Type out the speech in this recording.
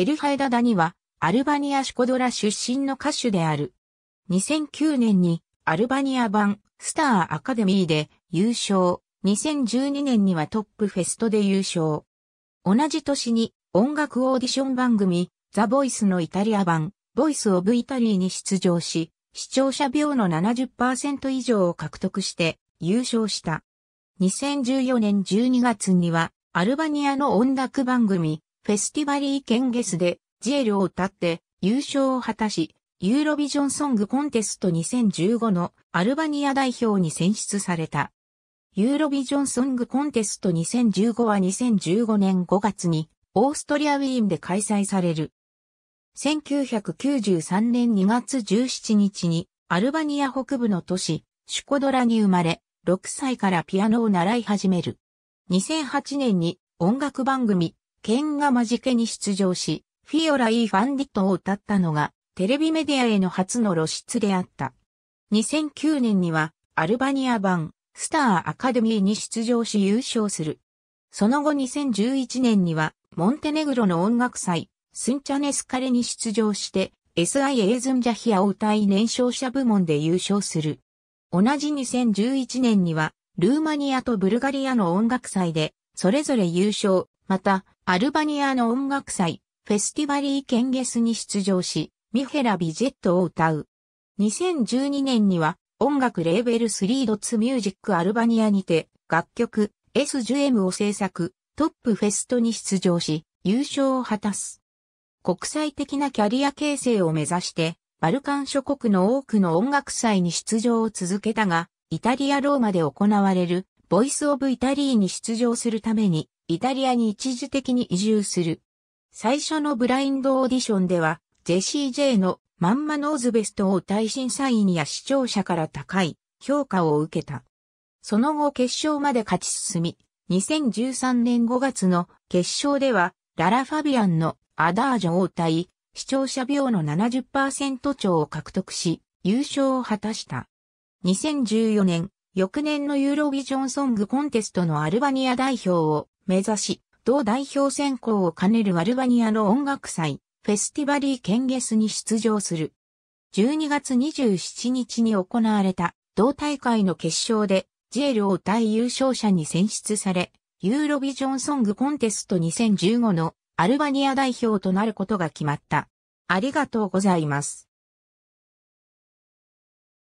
エルハエダダニは、アルバニアシュコドラ出身の歌手である。2009年に、アルバニア版、スターアカデミーで優勝。2012年にはトップフェストで優勝。同じ年に、音楽オーディション番組、ザ・ボイスのイタリア版、ボイス・オブ・イタリーに出場し、視聴者秒の70%以上を獲得して優勝した。2014年12月には、アルバニアの音楽番組、フェスティバリーケンゲスでジエルを歌って優勝を果たし、ユーロビジョンソングコンテスト2015のアルバニア代表に選出された。ユーロビジョンソングコンテスト2015は2015年5月にオーストリアウィーンで開催される。1993年2月17日にアルバニア北部の都市シュコドラに生まれ、6歳からピアノを習い始める。2008年に音楽番組剣が間近に出場し、フィオラ・イー・ファンディットを歌ったのが、テレビメディアへの初の露出であった。2009年には、アルバニア版、スター・アカデミーに出場し優勝する。その後2011年には、モンテネグロの音楽祭、スンチャネスカレに出場して、SIA ズンジャヒアを歌い年少者部門で優勝する。同じ2011年には、ルーマニアとブルガリアの音楽祭で、それぞれ優勝、また、アルバニアの音楽祭、フェスティバリー・ケンゲスに出場し、ミヘラ・ビジェットを歌う。2012年には、音楽レーベルスリードツミュージックアルバニアにて、楽曲 S10M を制作、トップフェストに出場し、優勝を果たす。国際的なキャリア形成を目指して、バルカン諸国の多くの音楽祭に出場を続けたが、イタリア・ローマで行われるボイスオブイタリーに出場するために、イタリアに一時的に移住する。最初のブラインドオーディションでは、ジェシー・ジェイのマンマ・ノーズベストを大審査員や視聴者から高い評価を受けた。その後決勝まで勝ち進み、2013年5月の決勝では、ララ・ファビアンのアダージョを歌い、視聴者秒の70%超を獲得し、優勝を果たした。2014年、翌年のユーロビジョンソングコンテストのアルバニア代表を目指し、同代表選考を兼ねるアルバニアの音楽祭、フェスティバリーケンゲスに出場する。12月27日に行われた同大会の決勝で、ジェルを対優勝者に選出され、ユーロビジョンソングコンテスト2015のアルバニア代表となることが決まった。ありがとうございます。